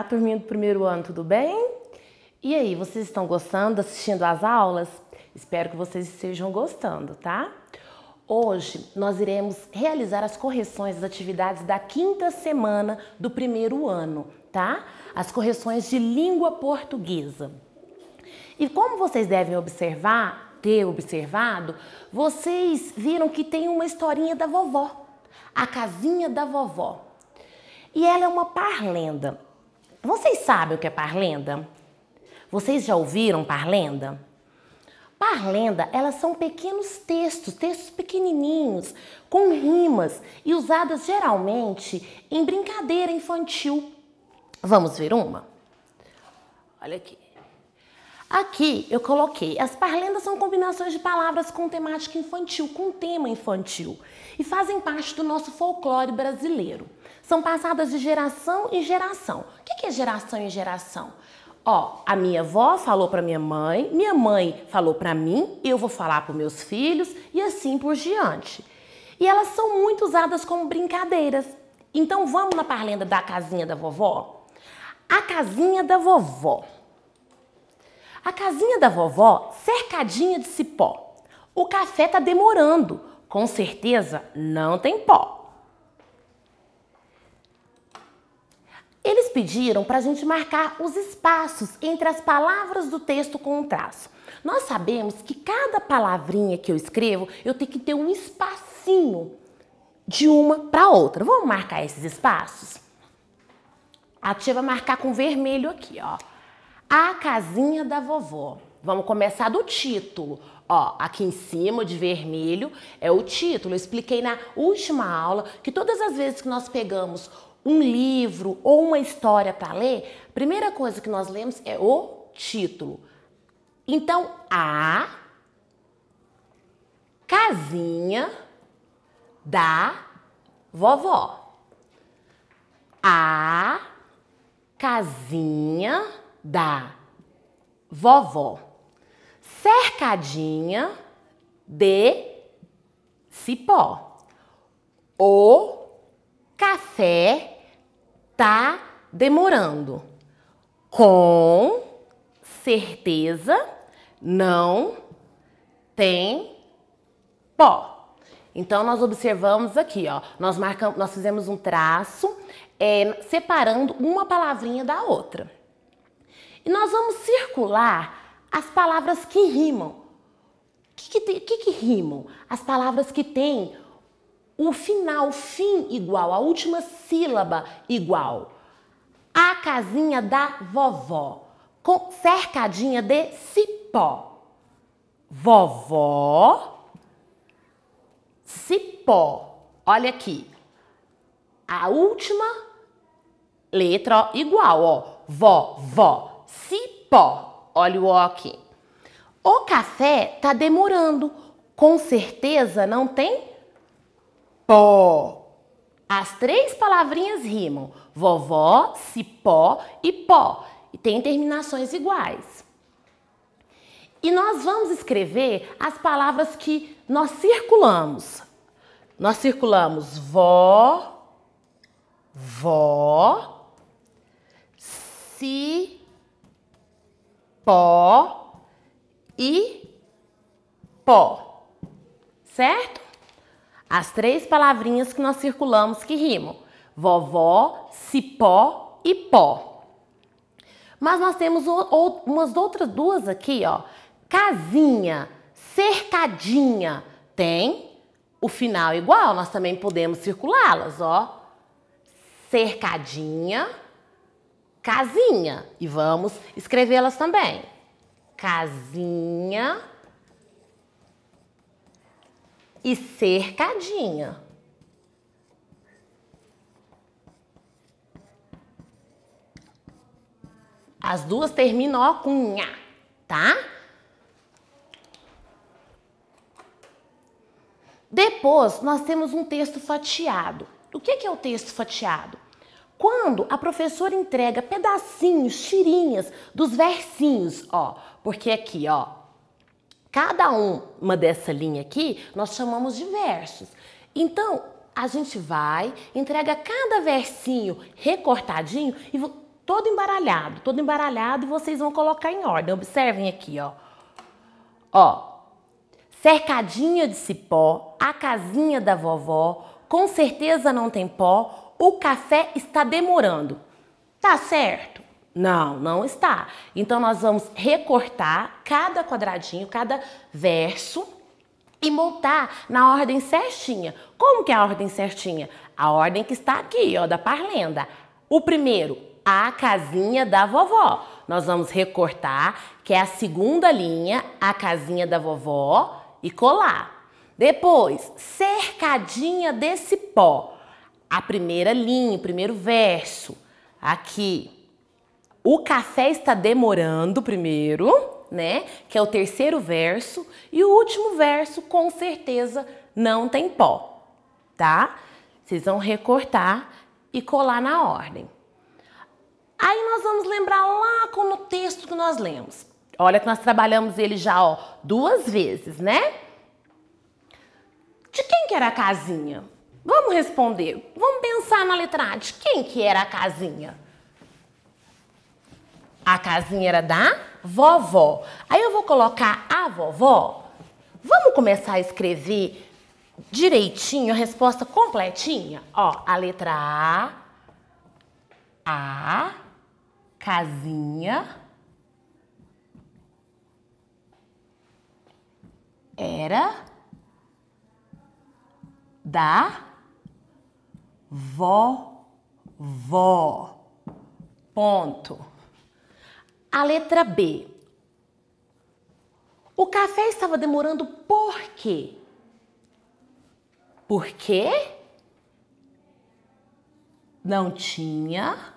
Olá, turminha do primeiro ano, tudo bem? E aí, vocês estão gostando, assistindo às aulas? Espero que vocês estejam gostando, tá? Hoje nós iremos realizar as correções das atividades da quinta semana do primeiro ano, tá? As correções de língua portuguesa. E como vocês devem observar, ter observado, vocês viram que tem uma historinha da vovó, a casinha da vovó. E ela é uma parlenda. Vocês sabem o que é parlenda? Vocês já ouviram parlenda? Parlenda, elas são pequenos textos, textos pequenininhos, com rimas e usadas geralmente em brincadeira infantil. Vamos ver uma? Olha aqui. Aqui eu coloquei, as parlendas são combinações de palavras com temática infantil, com tema infantil, e fazem parte do nosso folclore brasileiro são passadas de geração em geração. O que é geração em geração? Ó, a minha avó falou para minha mãe, minha mãe falou para mim, eu vou falar para meus filhos e assim por diante. E elas são muito usadas como brincadeiras. Então vamos na parlenda da casinha da vovó? A casinha da vovó. A casinha da vovó cercadinha de cipó. O café tá demorando. Com certeza não tem pó. Eles pediram para a gente marcar os espaços entre as palavras do texto com um traço. Nós sabemos que cada palavrinha que eu escrevo, eu tenho que ter um espacinho de uma para outra. Vamos marcar esses espaços? A tia vai marcar com vermelho aqui, ó. A casinha da vovó. Vamos começar do título. Ó, aqui em cima, de vermelho, é o título. Eu expliquei na última aula que todas as vezes que nós pegamos um livro ou uma história para ler, a primeira coisa que nós lemos é o título. Então, a casinha da vovó. A casinha da vovó. Cercadinha de cipó. O café tá demorando. Com certeza não tem pó. Então, nós observamos aqui, ó, nós, marcamos, nós fizemos um traço é, separando uma palavrinha da outra. E nós vamos circular as palavras que rimam. O que, que, que, que rimam? As palavras que têm o final, fim igual, a última sílaba igual. A casinha da vovó, com cercadinha de cipó. Vovó, cipó. Olha aqui. A última letra ó, igual, ó. Vovó, cipó. Olha o ó aqui. O café tá demorando. Com certeza não tem pó. As três palavrinhas rimam: vovó, cipó e pó, e têm terminações iguais. E nós vamos escrever as palavras que nós circulamos. Nós circulamos vó, vó, si, pó e pó, certo? As três palavrinhas que nós circulamos que rimam: vovó, cipó e pó. Mas nós temos o, o, umas outras duas aqui, ó. Casinha, cercadinha, tem o final igual, nós também podemos circulá-las, ó. Cercadinha, casinha. E vamos escrevê-las também. Casinha, e cercadinha. As duas terminam ó, com nha, tá? Depois, nós temos um texto fatiado. O que é, que é o texto fatiado? Quando a professora entrega pedacinhos, tirinhas dos versinhos, ó, porque aqui, ó, Cada uma dessa linha aqui nós chamamos de versos. Então, a gente vai, entrega cada versinho recortadinho e todo embaralhado, todo embaralhado e vocês vão colocar em ordem. Observem aqui, ó. Ó. Cercadinha de cipó, a casinha da vovó, com certeza não tem pó, o café está demorando. Tá certo? Não, não está. Então nós vamos recortar cada quadradinho, cada verso e montar na ordem certinha. Como que é a ordem certinha? A ordem que está aqui, ó, da parlenda. O primeiro, a casinha da vovó. Nós vamos recortar, que é a segunda linha, a casinha da vovó e colar. Depois, cercadinha desse pó. A primeira linha, o primeiro verso. Aqui, o café está demorando primeiro, né? Que é o terceiro verso e o último verso com certeza não tem pó, tá? Vocês vão recortar e colar na ordem. Aí nós vamos lembrar lá como o texto que nós lemos. Olha que nós trabalhamos ele já, ó, duas vezes, né? De quem que era a casinha? Vamos responder. Vamos pensar na letra A. De quem que era a casinha? A casinha era da vovó. Aí eu vou colocar a vovó. Vamos começar a escrever direitinho a resposta completinha? Ó, a letra A, a casinha era da vovó. Ponto. A letra B. O café estava demorando por quê? Porque não tinha.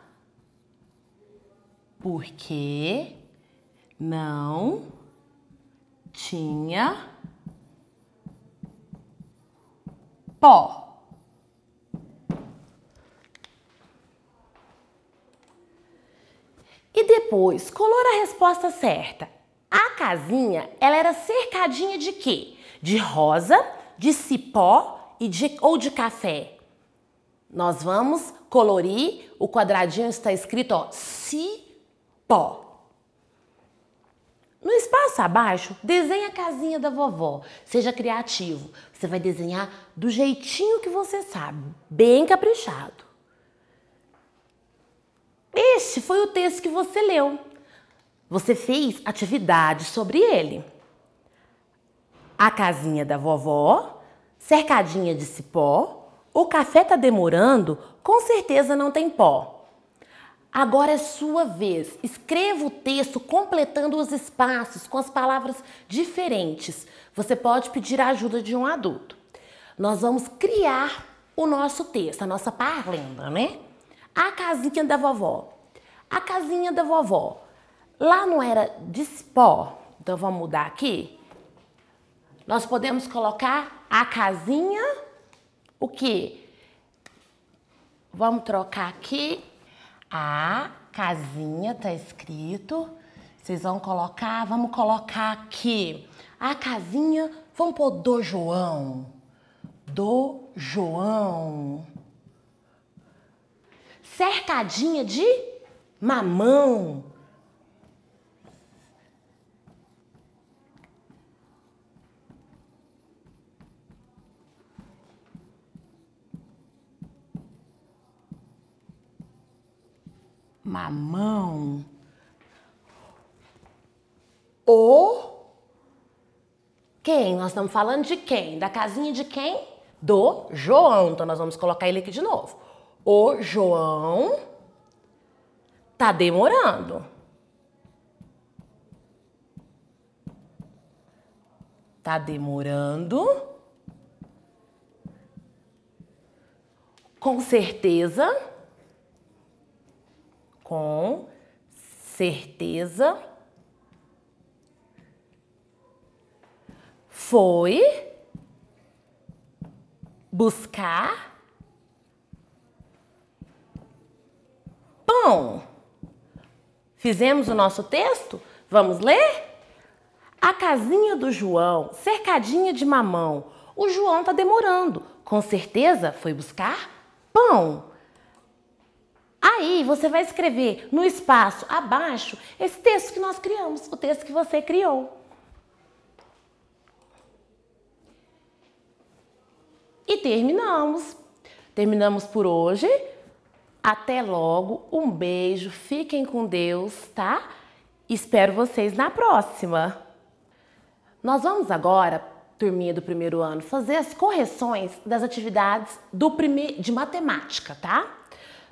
Porque não tinha pó. Depois, colora a resposta certa. A casinha, ela era cercadinha de quê? De rosa, de cipó e de, ou de café? Nós vamos colorir, o quadradinho está escrito ó, cipó. No espaço abaixo, desenhe a casinha da vovó. Seja criativo. Você vai desenhar do jeitinho que você sabe, bem caprichado. Este foi o texto que você leu. Você fez atividades sobre ele. A casinha da vovó, cercadinha de cipó, o café tá demorando, com certeza não tem pó. Agora é sua vez. Escreva o texto completando os espaços com as palavras diferentes. Você pode pedir a ajuda de um adulto. Nós vamos criar o nosso texto, a nossa parlenda, né? A casinha da vovó. A casinha da vovó. Lá não era de pó, Então vamos mudar aqui. Nós podemos colocar a casinha, o que? Vamos trocar aqui. A casinha tá escrito. Vocês vão colocar, vamos colocar aqui. A casinha, vamos pôr do João. Do João cercadinha de mamão. Mamão. O quem? Nós estamos falando de quem? Da casinha de quem? Do João. Então nós vamos colocar ele aqui de novo o João tá demorando. Tá demorando. Com certeza. Com certeza. Foi buscar pão. Fizemos o nosso texto? Vamos ler? A casinha do João, cercadinha de mamão. O João está demorando. Com certeza foi buscar pão. Aí você vai escrever no espaço abaixo esse texto que nós criamos, o texto que você criou. E terminamos. Terminamos por hoje. Até logo, um beijo, fiquem com Deus, tá? Espero vocês na próxima. Nós vamos agora, turminha do primeiro ano, fazer as correções das atividades do prime... de matemática, tá?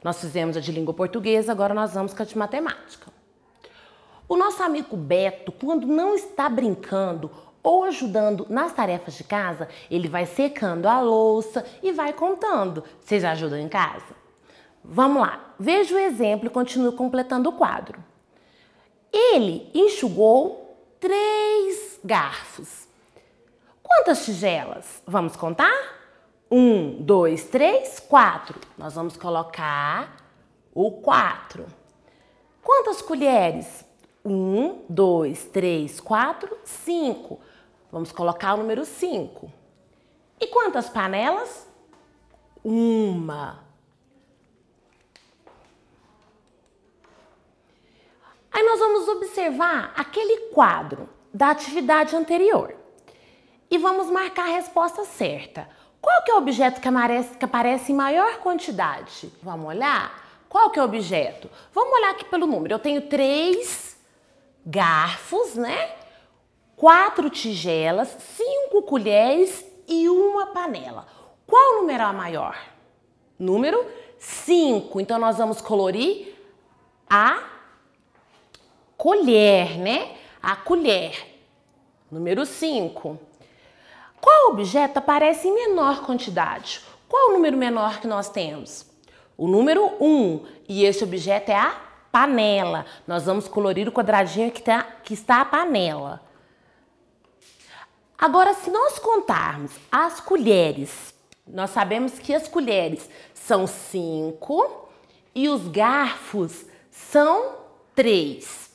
Nós fizemos a de língua portuguesa, agora nós vamos com a de matemática. O nosso amigo Beto, quando não está brincando ou ajudando nas tarefas de casa, ele vai secando a louça e vai contando. Vocês ajudam em casa? Vamos lá, veja o exemplo e continue completando o quadro. Ele enxugou três garfos. Quantas tigelas? Vamos contar? Um, dois, três, quatro. Nós vamos colocar o quatro. Quantas colheres? Um, dois, três, quatro, cinco. Vamos colocar o número cinco. E quantas panelas? Uma. nós vamos observar aquele quadro da atividade anterior e vamos marcar a resposta certa. Qual que é o objeto que aparece, que aparece em maior quantidade? Vamos olhar? Qual que é o objeto? Vamos olhar aqui pelo número. Eu tenho três garfos, né? Quatro tigelas, cinco colheres e uma panela. Qual o é maior? Número 5. Então nós vamos colorir a colher, né? A colher. Número 5. Qual objeto aparece em menor quantidade? Qual o número menor que nós temos? O número 1. Um, e esse objeto é a panela. Nós vamos colorir o quadradinho que, tá, que está a panela. Agora, se nós contarmos as colheres, nós sabemos que as colheres são 5 e os garfos são 3.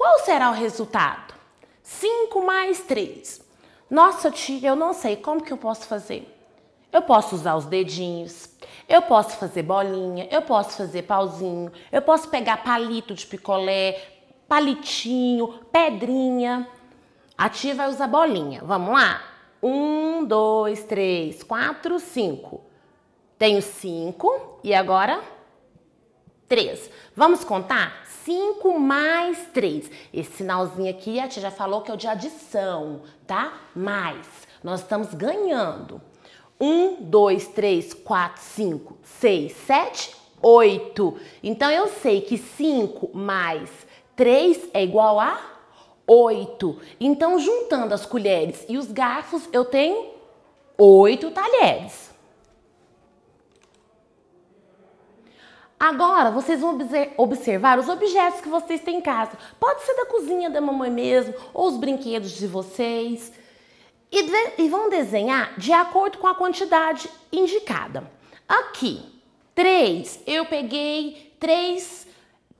Qual será o resultado? 5 mais 3. Nossa tia, eu não sei como que eu posso fazer. Eu posso usar os dedinhos, eu posso fazer bolinha, eu posso fazer pauzinho, eu posso pegar palito de picolé, palitinho, pedrinha. A tia vai usar bolinha. Vamos lá? Um, dois, três, quatro, cinco. Tenho cinco e agora 3. Vamos contar? 5 mais 3. Esse sinalzinho aqui, a tia já falou que é o de adição, tá? Mais. Nós estamos ganhando. 1, 2, 3, 4, 5, 6, 7, 8. Então eu sei que 5 mais 3 é igual a 8. Então juntando as colheres e os garfos, eu tenho 8 talheres. Agora, vocês vão observar os objetos que vocês têm em casa. Pode ser da cozinha da mamãe mesmo, ou os brinquedos de vocês. E, de, e vão desenhar de acordo com a quantidade indicada. Aqui, três, eu peguei três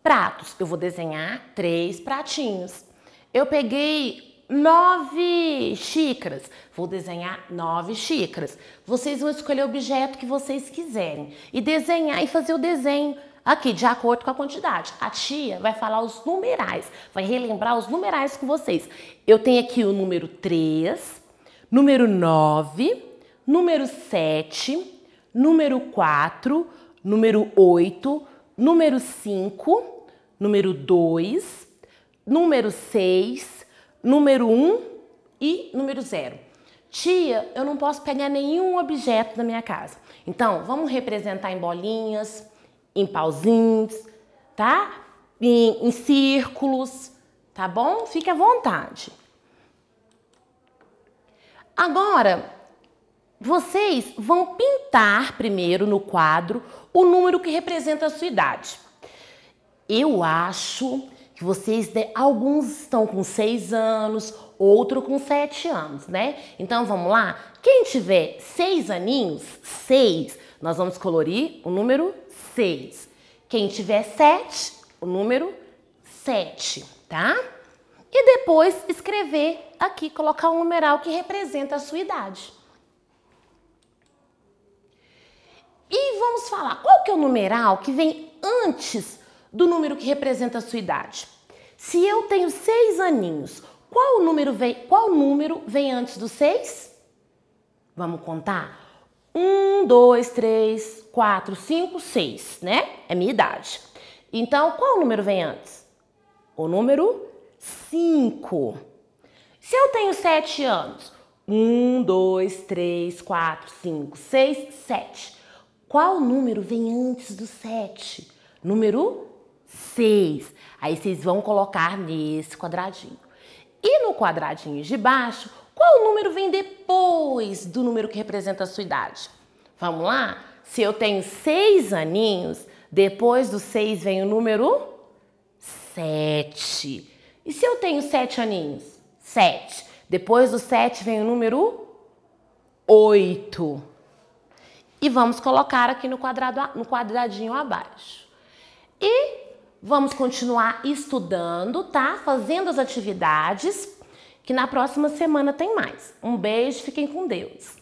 pratos. Eu vou desenhar três pratinhos. Eu peguei nove xícaras. Vou desenhar nove xícaras. Vocês vão escolher o objeto que vocês quiserem e desenhar e fazer o desenho aqui de acordo com a quantidade. A tia vai falar os numerais, vai relembrar os numerais com vocês. Eu tenho aqui o número 3, número 9, número 7, número 4, número 8, número 5, número 2, número 6, número 1 um e número 0. Tia, eu não posso pegar nenhum objeto da minha casa. Então, vamos representar em bolinhas, em pauzinhos, tá? Em, em círculos, tá bom? Fique à vontade. Agora, vocês vão pintar primeiro no quadro o número que representa a sua idade. Eu acho que vocês né, alguns estão com seis anos, outro com sete anos, né? Então vamos lá. Quem tiver seis aninhos, seis, nós vamos colorir o número seis. Quem tiver sete, o número sete, tá? E depois escrever aqui, colocar um numeral que representa a sua idade. E vamos falar qual que é o numeral que vem antes do número que representa a sua idade. Se eu tenho seis aninhos, qual número vem, qual número vem antes do seis? Vamos contar? Um, dois, três, quatro, cinco, seis, né? É minha idade. Então, qual número vem antes? O número 5. Se eu tenho 7 anos, 1, 2, 3, 4, 5, 6, 7. Qual número vem antes do 7? Número 6. Aí vocês vão colocar nesse quadradinho. E no quadradinho de baixo, qual número vem depois do número que representa a sua idade? Vamos lá? Se eu tenho seis aninhos, depois do seis vem o número sete. E se eu tenho sete aninhos? Sete. Depois do sete vem o número oito. E vamos colocar aqui no, quadrado, no quadradinho abaixo. E Vamos continuar estudando, tá? Fazendo as atividades, que na próxima semana tem mais. Um beijo, fiquem com Deus.